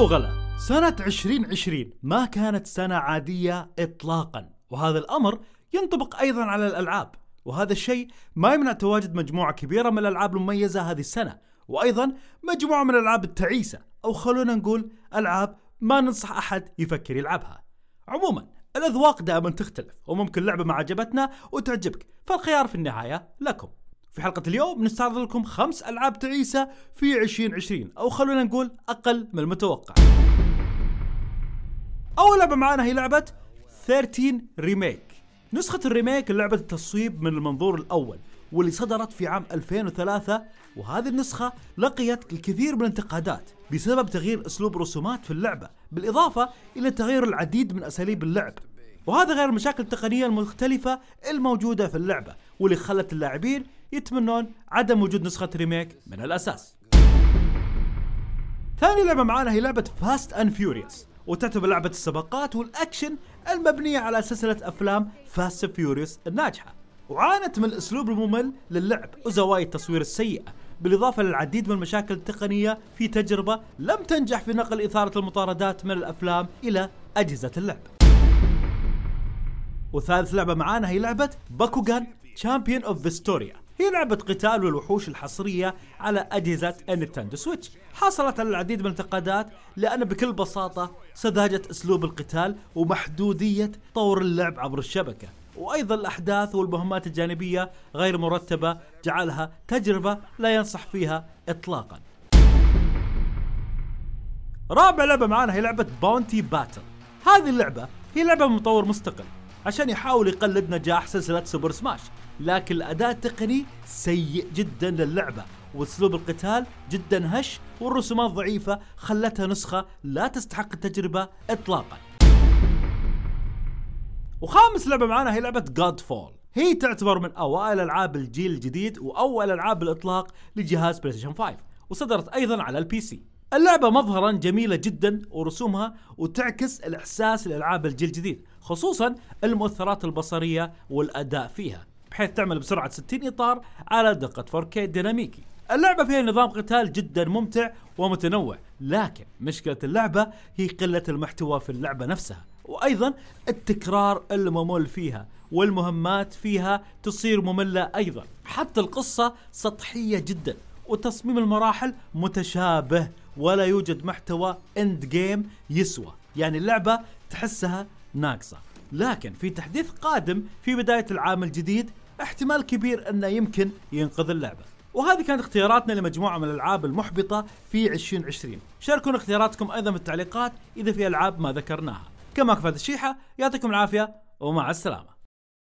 وغلا سنة 2020 ما كانت سنة عادية إطلاقا وهذا الأمر ينطبق أيضا على الألعاب وهذا الشيء ما يمنع تواجد مجموعة كبيرة من الألعاب المميزة هذه السنة وأيضا مجموعة من الألعاب التعيسة أو خلونا نقول ألعاب ما ننصح أحد يفكر يلعبها عموما الأذواق دائما تختلف وممكن لعبة ما عجبتنا وتعجبك فالخيار في النهاية لكم في حلقة اليوم نستعرض لكم خمس ألعاب تعيسة في 2020 أو خلونا نقول أقل من المتوقع أول لعبة معانا هي لعبة 13 ريميك نسخة الريميك لعبة التصويب من المنظور الأول واللي صدرت في عام 2003 وهذه النسخة لقيت الكثير من الانتقادات بسبب تغيير أسلوب رسومات في اللعبة بالإضافة إلى تغيير العديد من أساليب اللعب وهذا غير المشاكل التقنية المختلفة الموجودة في اللعبة واللي خلت اللاعبين يتمنون عدم وجود نسخة ريميك من الأساس ثاني لعبة معانا هي لعبة فاست أند فيوريوس وتعتبر لعبة السباقات والأكشن المبنية على سلسلة أفلام فاست فيوريوس الناجحة وعانت من الأسلوب الممل للعب وزوايا التصوير السيئة بالإضافة للعديد من المشاكل التقنية في تجربة لم تنجح في نقل إثارة المطاردات من الأفلام إلى أجهزة اللعب وثالث لعبة معانا هي لعبة باكوغان تشامبيون اوف فيستوريا هي لعبة قتال والوحوش الحصرية على أجهزة النتندو سويتش حصلت على العديد من الانتقادات لأن بكل بساطة سذاجة أسلوب القتال ومحدودية طور اللعب عبر الشبكة وأيضا الأحداث والمهمات الجانبية غير مرتبة جعلها تجربة لا ينصح فيها إطلاقا رابع لعبة معانا هي لعبة باونتي باتل هذه اللعبة هي لعبة مطور مستقل عشان يحاول يقلد نجاح سلسلة سوبر سماش لكن الأداء التقني سيء جدا للعبة واسلوب القتال جدا هش والرسومات ضعيفة خلتها نسخة لا تستحق التجربة اطلاقا وخامس لعبة معانا هي لعبة جاد فول هي تعتبر من اوائل العاب الجيل الجديد واول العاب الاطلاق لجهاز بلايستيشن 5 وصدرت ايضا على البي سي اللعبة مظهرا جميلة جدا ورسومها وتعكس الإحساس لألعاب الجيل الجديد خصوصا المؤثرات البصرية والأداء فيها بحيث تعمل بسرعة 60 إطار على دقة 4K ديناميكي اللعبة فيها نظام قتال جدا ممتع ومتنوع لكن مشكلة اللعبة هي قلة المحتوى في اللعبة نفسها وأيضا التكرار الممل فيها والمهمات فيها تصير مملة أيضا حتى القصة سطحية جدا وتصميم المراحل متشابه ولا يوجد محتوى اند جيم يسوى يعني اللعبه تحسها ناقصه لكن في تحديث قادم في بدايه العام الجديد احتمال كبير انه يمكن ينقذ اللعبه وهذه كانت اختياراتنا لمجموعة من الألعاب المحبطة في 2020 شاركونا اختياراتكم أيضا في التعليقات إذا في ألعاب ما ذكرناها كما كفاية الشيحة يعطيكم العافية ومع السلامة